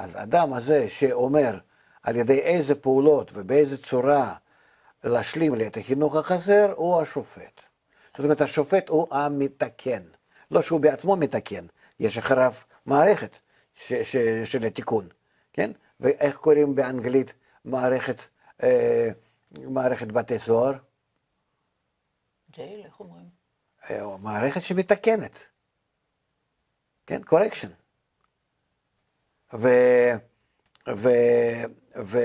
אז אדם הזה שאומר על ידי איזה פעולות ובאיזה צורה להשלים לי את החינוך החסר, הוא השופט. זאת אומרת, השופט הוא המתקן. לא שהוא בעצמו מתקן, יש אחריו מערכת ש- ש- של התיקון, כן? ואיך קוראים באנגלית מערכת, אה, מערכת בתי סוהר? ג'ייל, איך אומרים? אה, מערכת שמתקנת, כן? קורקשן. ו... ו... ו...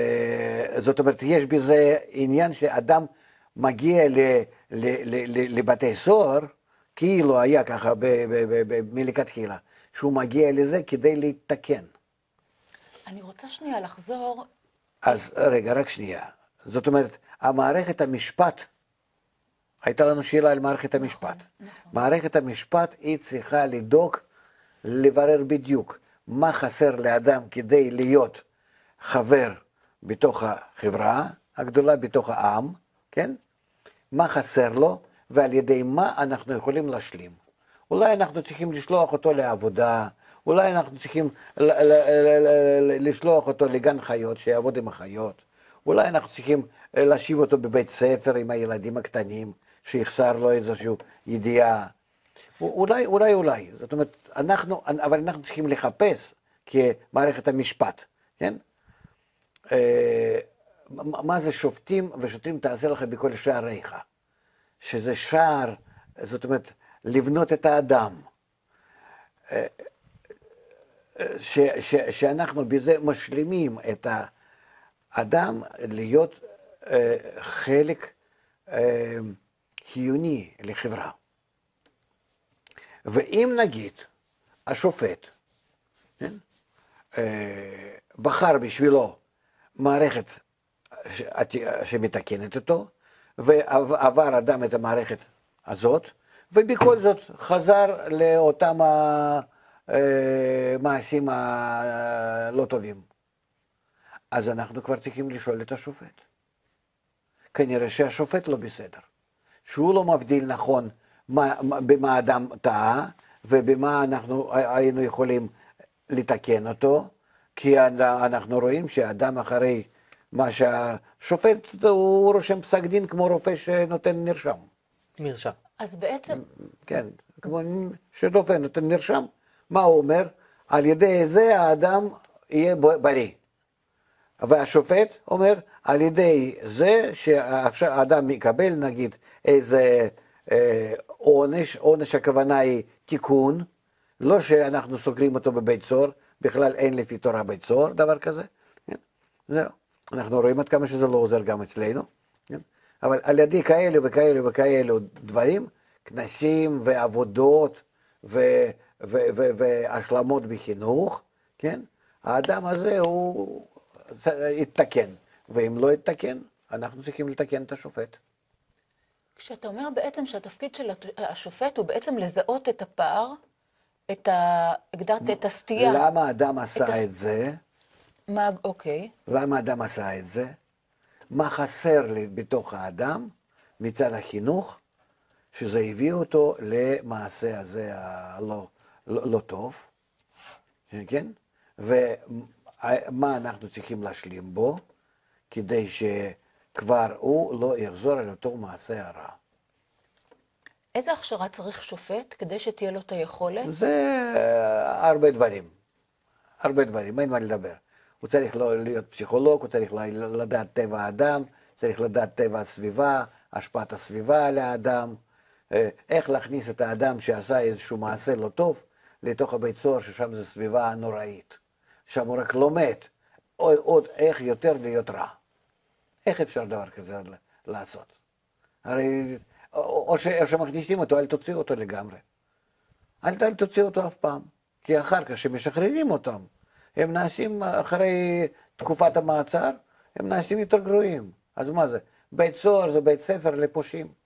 זאת אומרת, יש בזה עניין שאדם מגיע ל, ל, ל, ל, לבתי סוהר, כאילו היה ככה ב, ב, ב, ב, מלכתחילה, שהוא מגיע לזה כדי להתקן. אני רוצה שנייה לחזור. אז רגע, רק שנייה. זאת אומרת, המערכת המשפט, הייתה לנו שאלה על מערכת נכון, המשפט. נכון, נכון. מערכת המשפט היא צריכה לדאוג לברר בדיוק. מה חסר לאדם כדי להיות חבר בתוך החברה הגדולה, בתוך העם, כן? מה חסר לו, ועל ידי מה אנחנו יכולים להשלים. אולי אנחנו צריכים לשלוח אותו לעבודה, אולי אנחנו צריכים לשלוח אותו לגן חיות, שיעבוד עם החיות, אולי אנחנו צריכים אה, להשיב אותו בבית ספר עם הילדים הקטנים, שיחסר לו איזושהי ידיעה. אולי, אולי, אולי. זאת אומרת, אנחנו, אבל אנחנו צריכים לחפש כמערכת המשפט, כן? אה, מה זה שופטים ושוטרים תעשה לך בכל שעריך? שזה שער, זאת אומרת, לבנות את האדם. אה, אה, ש, ש, שאנחנו בזה משלימים את האדם להיות אה, חלק אה, חיוני לחברה. ואם נגיד השופט כן? אה, בחר בשבילו מערכת שמתקנת אותו, ועבר אדם את המערכת הזאת, ובכל זאת חזר לאותם המעשים אה, הלא טובים. אז אנחנו כבר צריכים לשאול את השופט. כנראה שהשופט לא בסדר, שהוא לא מבדיל נכון במה אדם טעה, ובמה אנחנו היינו יכולים לתקן אותו, כי אנחנו רואים שאדם אחרי מה שהשופט, הוא רושם פסק דין כמו רופא שנותן מרשם. מרשם. אז בעצם... כן, כמו שרופא נותן מרשם, מה הוא אומר? על ידי זה האדם יהיה בריא. והשופט אומר, על ידי זה שהאדם יקבל נגיד איזה אה, עונש, עונש הכוונה היא תיקון, לא שאנחנו סוגרים אותו בבית סוהר, בכלל אין לפי תורה בית סוהר, דבר כזה. כן? זהו. אנחנו רואים עד כמה שזה לא עוזר גם אצלנו. כן? אבל על ידי כאלו וכאלו וכאלו דברים, כנסים ועבודות ו- ו- ו- והשלמות בחינוך, כן? האדם הזה הוא יתקן, ואם לא יתקן, אנחנו צריכים לתקן את השופט. כשאתה אומר בעצם שהתפקיד של השופט הוא בעצם לזהות את הפער, את ה... הגדרת את הסטייה. למה אדם עשה את, הס... את זה? מה, אוקיי. למה אדם עשה את זה? מה חסר לי בתוך האדם מצד החינוך, שזה הביא אותו למעשה הזה הלא לא, לא טוב, כן? ומה אנחנו צריכים להשלים בו, כדי ש... כבר הוא לא יחזור על אותו מעשה הרע. איזה הכשרה צריך שופט כדי שתהיה לו את היכולת? זה אה, הרבה דברים. הרבה דברים, אין מה לדבר. הוא צריך לא להיות פסיכולוג, הוא צריך לדעת טבע האדם, צריך לדעת טבע הסביבה, השפעת הסביבה על האדם, אה, איך להכניס את האדם שעשה איזשהו מעשה לא טוב לתוך הבית סוהר, ששם זו סביבה נוראית. שם הוא רק לומד עוד, עוד איך יותר להיות רע. איך אפשר דבר כזה לעשות? הרי, או, ש, או שמכניסים אותו, אל תוציאו אותו לגמרי. אל, אל תוציאו אותו אף פעם, כי אחר כך כשמשחררים אותם, הם נעשים אחרי תקופת המעצר, הם נעשים יותר גרועים. אז מה זה? בית סוהר זה בית ספר לפושעים.